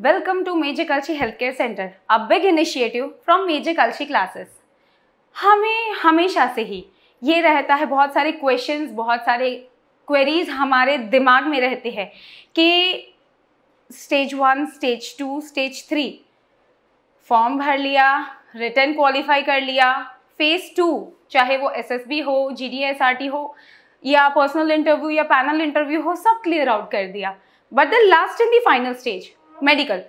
welcome to major Major health care centre a big initiative from major Kalshi classes हमें हमेशा से ही ये रहता है बहुत सारे क्वेश्चंस, बहुत सारे क्वेरीज हमारे दिमाग में रहते हैं कि stage one stage two stage three form भर लिया रिटर्न क्वालिफाई कर लिया फेज़ टू चाहे वो एसएसबी हो जीडीएसआरटी हो या पर्सनल इंटरव्यू या पैनल इंटरव्यू हो सब क्लियर आउट कर दिया but the last in the final stage medical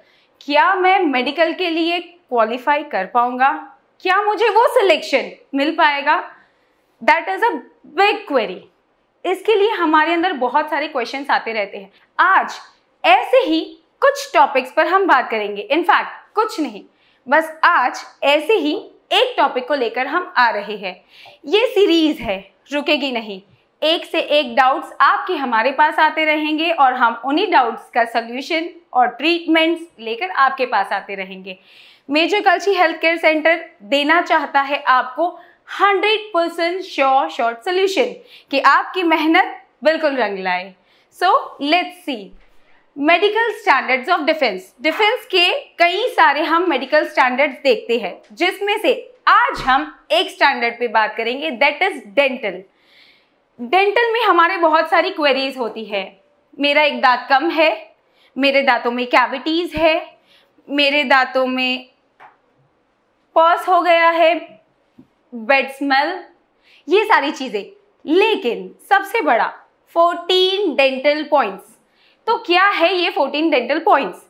क्या मैं मेडिकल के लिए क्वालिफाई कर पाऊंगा क्या मुझे वो सिलेक्शन मिल पाएगा that is a big query इसके लिए हमारे अंदर बहुत सारे क्वेश्चन आते रहते हैं आज ऐसे ही कुछ टॉपिक्स पर हम बात करेंगे इनफैक्ट कुछ नहीं बस आज ऐसे ही एक टॉपिक को लेकर हम आ रहे हैं ये सीरीज है रुकेगी नहीं एक से एक डाउट्स आपके हमारे पास आते रहेंगे और हम उन्हीं डाउट्स का सल्यूशन और ट्रीटमेंट्स लेकर आपके पास आते रहेंगे major Kalshi health care centre देना चाहता है आपको 100 परसेंट श्योर शॉर्ट सोल्यूशन कि आपकी मेहनत बिल्कुल रंग लाए so let's see medical standards of defence defence के कई सारे हम मेडिकल स्टैंडर्ड्स देखते हैं जिसमें से आज हम एक स्टैंडर्ड पे बात करेंगे दैट इज डेंटल डेंटल में हमारे बहुत सारी क्वेरीज होती है मेरा एक दांत कम है मेरे दांतों में कैविटीज़ है मेरे दांतों में पर्स हो गया है बेड स्मेल ये सारी चीज़ें लेकिन सबसे बड़ा 14 डेंटल पॉइंट्स तो क्या है ये 14 डेंटल पॉइंट्स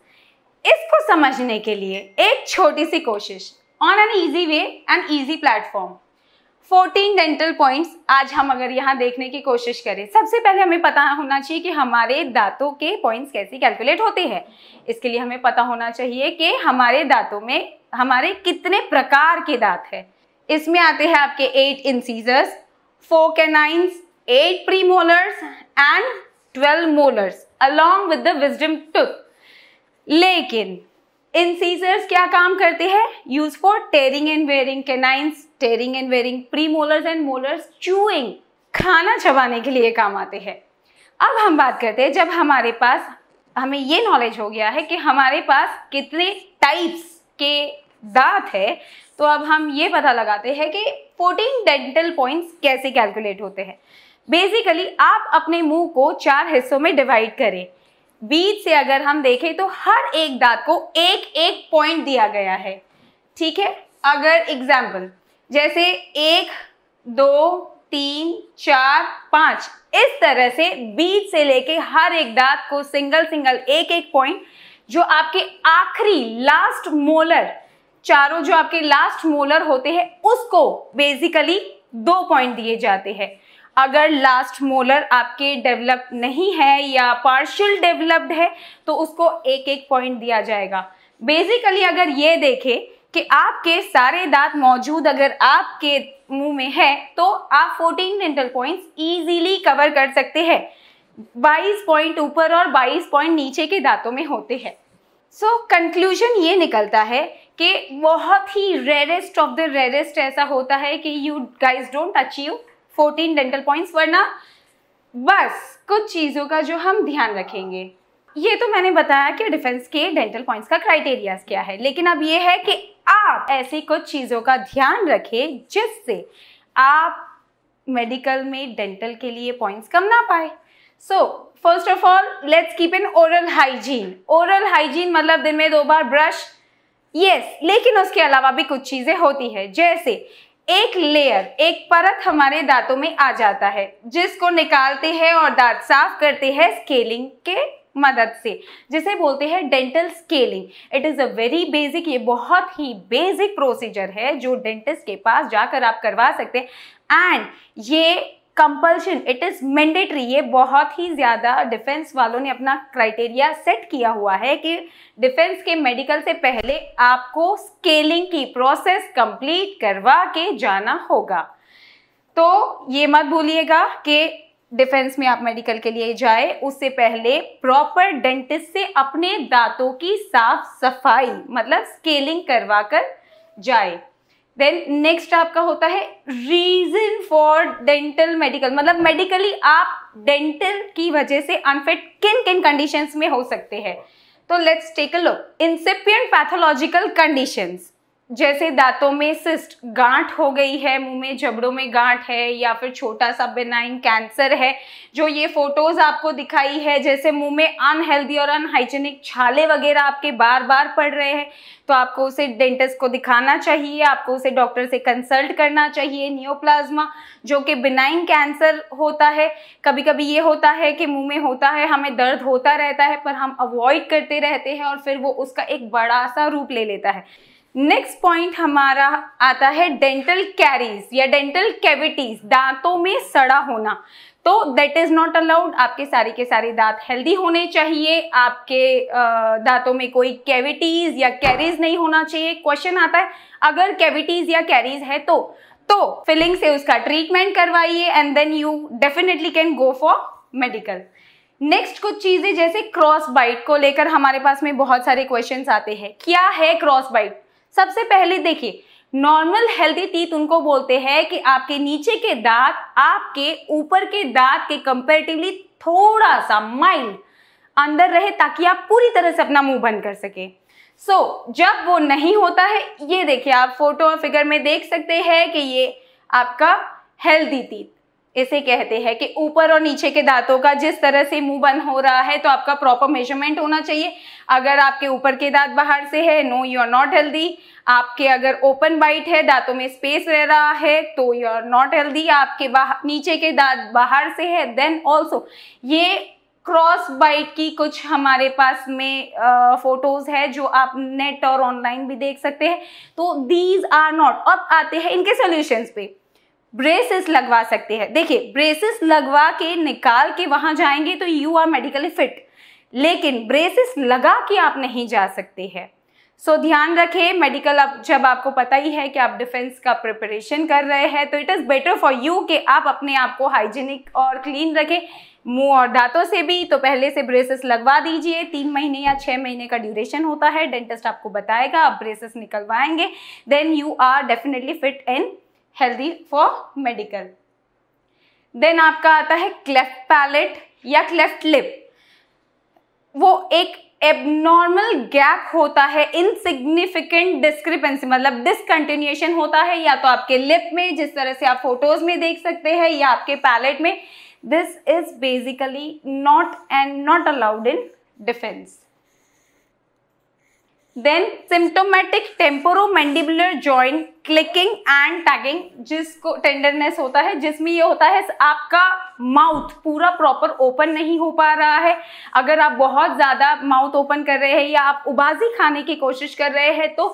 इसको समझने के लिए एक छोटी सी कोशिश on an easy way and easy platform 14 dental points आज हम अगर यहाँ देखने की कोशिश करें सबसे पहले हमें पता होना चाहिए कि हमारे दांतों के पॉइंट्स कैसे कैलकुलेट होते हैं इसके लिए हमें पता होना चाहिए कि हमारे दांतों में हमारे कितने प्रकार के दांत हैं इसमें आते हैं आपके eight incisors four canines eight premolars and twelve molars along with the wisdom tooth लेकिन इनसीजर्स क्या काम करते हैं use for tearing and wearing canines tearing and wearing premolars and molars chewing खाना चबाने के लिए काम आते हैं अब हम बात करते हैं जब हमारे पास हमें ये नॉलेज हो गया है कि हमारे पास कितने टाइप्स के दांत है तो अब हम ये पता लगाते हैं कि 14 डेंटल पॉइंट्स कैसे कैलकुलेट होते हैं बेसिकली आप अपने मुंह को चार हिस्सों में डिवाइड करें बीच से अगर हम देखें तो हर एक दांत को एक एक पॉइंट दिया गया है ठीक है अगर एग्जाम्पल जैसे एक दो तीन चार पाँच इस तरह से बीच से लेके हर एक दांत को सिंगल सिंगल एक एक पॉइंट जो आपके आखिरी लास्ट मोलर चारों जो आपके लास्ट मोलर होते हैं उसको बेसिकली दो पॉइंट दिए जाते हैं अगर लास्ट मोलर आपके डेवलप नहीं है या पार्शियल डेवलप्ड है तो उसको एक एक पॉइंट दिया जाएगा बेसिकली अगर ये देखें कि आपके सारे दांत मौजूद अगर आपके मुंह में है तो आप 14 डेंटल पॉइंट्स इजीली कवर कर सकते हैं 22 पॉइंट ऊपर और 22 पॉइंट नीचे के दांतों में होते हैं सो so, कंक्लूजन ये निकलता है कि बहुत ही रेरेस्ट ऑफ द रेरेस्ट ऐसा होता है कि you guys don't achieve fourteen dental points वरना बस कुछ चीज़ों का जो हम ध्यान रखेंगे ये तो मैंने बताया कि डिफेंस के डेंटल पॉइंट्स का क्राइटेरिया क्या है लेकिन अब ये है कि आप ऐसी कुछ चीज़ों का ध्यान रखें जिससे आप मेडिकल में डेंटल के लिए पॉइंट्स कम ना पाए so first of all let's keep in oral hygiene oral hygiene मतलब दिन में दो बार ब्रश यस yes, लेकिन उसके अलावा भी कुछ चीज़ें होती है जैसे एक लेयर एक परत हमारे दांतों में आ जाता है जिसको निकालते हैं और दांत साफ करते हैं स्केलिंग के मदद से जिसे बोलते हैं dental scaling it is a very basic ये बहुत ही बेसिक प्रोसीजर है जो डेंटिस्ट के पास जाकर आप करवा सकते हैं एंड ये कंपल्शन इट इज मैंडेटरी ये बहुत ही ज़्यादा डिफेंस वालों ने अपना क्राइटेरिया सेट किया हुआ है कि डिफेंस के मेडिकल से पहले आपको स्केलिंग की प्रोसेस कंप्लीट करवा के जाना होगा तो ये मत भूलिएगा कि डिफेंस में आप मेडिकल के लिए जाए उससे पहले प्रॉपर डेंटिस्ट से अपने दांतों की साफ सफाई मतलब स्केलिंग करवा कर जाए देन नेक्स्ट आपका होता है रीजन फॉर डेंटल मेडिकल मतलब मेडिकली आप डेंटल की वजह से अनफिट किन किन कंडीशंस में हो सकते हैं तो let's take a look incipient pathological conditions जैसे दांतों में सिस्ट गांठ हो गई है मुंह में जबड़ों में गांठ है या फिर छोटा सा बेनाइन कैंसर है जो ये फोटोज आपको दिखाई है जैसे मुंह में अनहेल्दी और अनहाइजेनिक छाले वगैरह आपके बार बार पड़ रहे हैं तो आपको उसे डेंटिस्ट को दिखाना चाहिए आपको उसे डॉक्टर से कंसल्ट करना चाहिए नियोप्लाज्मा जो कि बिनाइन कैंसर होता है कभी कभी ये होता है कि मुंह में होता है हमें दर्द होता रहता है पर हम अवॉइड करते रहते हैं और फिर वो उसका एक बड़ा सा रूप ले लेता है नेक्स्ट पॉइंट हमारा आता है डेंटल कैरीज या डेंटल कैविटीज दांतों में सड़ा होना तो दैट इज़ नॉट अलाउड आपके सारे के सारे दांत हेल्दी होने चाहिए आपके दांतों में कोई कैविटीज़ या कैरीज नहीं होना चाहिए क्वेश्चन आता है अगर कैविटीज़ या कैरीज है तो तो फिलिंग से उसका ट्रीटमेंट करवाइए and then you definitely can go for medical next कुछ चीज़ें जैसे क्रॉस बाइट को लेकर हमारे पास में बहुत सारे क्वेश्चंस आते हैं क्या है क्रॉस बाइट सबसे पहले देखिए नॉर्मल हेल्दी टीथ उनको बोलते हैं कि आपके नीचे के दांत आपके ऊपर के दांत के कंपेरेटिवली थोड़ा सा माइल्ड अंदर रहे ताकि आप पूरी तरह से अपना मुंह बंद कर सके सो so, जब वो नहीं होता है ये देखिए आप फोटो और फिगर में देख सकते हैं कि ये आपका हेल्दी टीथ इसे कहते हैं कि ऊपर और नीचे के दांतों का जिस तरह से मुंह बंद हो रहा है तो आपका प्रॉपर मेजरमेंट होना चाहिए अगर आपके ऊपर के दांत बाहर से है no you are not healthy आपके अगर ओपन बाइट है दांतों में स्पेस रह रहा है तो यू आर नॉट हेल्दी आपके बाहर नीचे के दांत बाहर से है देन ऑल्सो ये क्रॉस बाइट की कुछ हमारे पास में फोटोज है जो आप नेट और ऑनलाइन भी देख सकते हैं तो दीज आर नॉट अब आते हैं इनके सोल्यूशंस पे ब्रेसेस लगवा सकते हैं देखिए ब्रेसेस लगवा के निकाल के वहां जाएंगे तो यू आर मेडिकली फिट लेकिन ब्रेसेस लगा के आप नहीं जा सकते हैं सो so, ध्यान रखें मेडिकल अब जब आपको पता ही है कि आप डिफेंस का प्रिपरेशन कर रहे हैं तो it is better for you कि आप अपने आप को हाइजीनिक और क्लीन रखें मुंह और दांतों से भी तो पहले से ब्रेसेस लगवा दीजिए तीन महीने या छः महीने का ड्यूरेशन होता है डेंटिस्ट आपको बताएगा आप ब्रेसेस निकलवाएंगे then you are definitely fit and healthy for medical then आपका आता है क्लेफ्ट पैलेट या क्लेफ्ट लिप वो एक एबनॉर्मल गैप होता है इनसिग्निफिकेंट डिस्क्रिपेंसी मतलब डिसकंटिन्यूएशन होता है या तो आपके लिप में जिस तरह से आप फोटोज में देख सकते हैं या आपके पैलेट में this is basically not and not allowed in defence then symptomatic temporomandibular joint clicking and tagging जिसको टेंडरनेस होता है जिसमें ये होता है आपका माउथ पूरा प्रॉपर ओपन नहीं हो पा रहा है अगर आप बहुत ज़्यादा माउथ ओपन कर रहे हैं या आप उबाजी खाने की कोशिश कर रहे हैं तो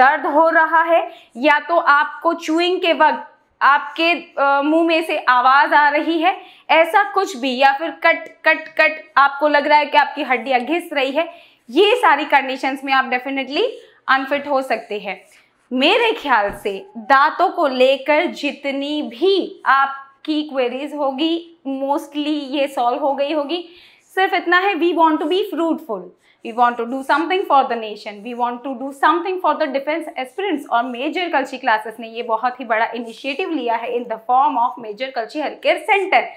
दर्द हो रहा है या तो आपको चूइंग के वक्त आपके मुंह में से आवाज़ आ रही है ऐसा कुछ भी या फिर कट कट कट आपको लग रहा है कि आपकी हड्डियाँ घिस रही है ये सारी कंडीशंस में आप डेफिनेटली अनफिट हो सकते हैं मेरे ख्याल से दांतों को लेकर जितनी भी आपकी क्वेरीज होगी मोस्टली ये सॉल्व हो गई होगी सिर्फ इतना है we want to be fruitful we want to do something for the nation we want to do something for the defence experience और मेजर कल्ची क्लासेस ने ये बहुत ही बड़ा इनिशिएटिव लिया है in the form of major Kalshi health care centre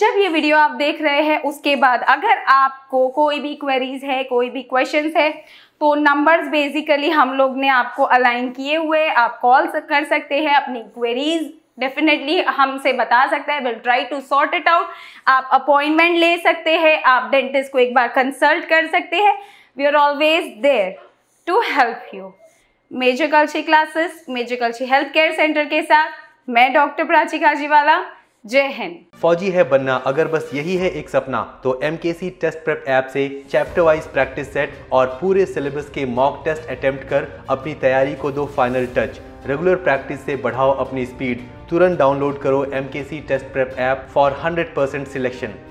जब ये वीडियो आप देख रहे हैं उसके बाद अगर आपको कोई भी क्वेरीज है कोई भी क्वेश्चन है तो नंबर्स बेसिकली हम लोग ने आपको अलाइन किए हुए आप कॉल कर सकते हैं अपनी क्वेरीज डेफिनेटली हमसे बता सकता है will try to sort it out आप अपॉइंटमेंट ले सकते हैं आप डेंटिस्ट को एक बार कंसल्ट कर सकते हैं we are always there to help you major Kalshi classes major Kalshi health care centre के साथ मैं डॉक्टर प्राची काजीवाला जय हिंद फौजी है बनना अगर बस यही है एक सपना तो M K C test prep app से चैप्टर वाइज प्रैक्टिस सेट और पूरे सिलेबस के मॉक टेस्ट अटेम्प्ट कर अपनी तैयारी को दो फाइनल टच रेगुलर प्रैक्टिस से बढ़ाओ अपनी स्पीड तुरंत डाउनलोड करो M K C test prep app for hundred percent selection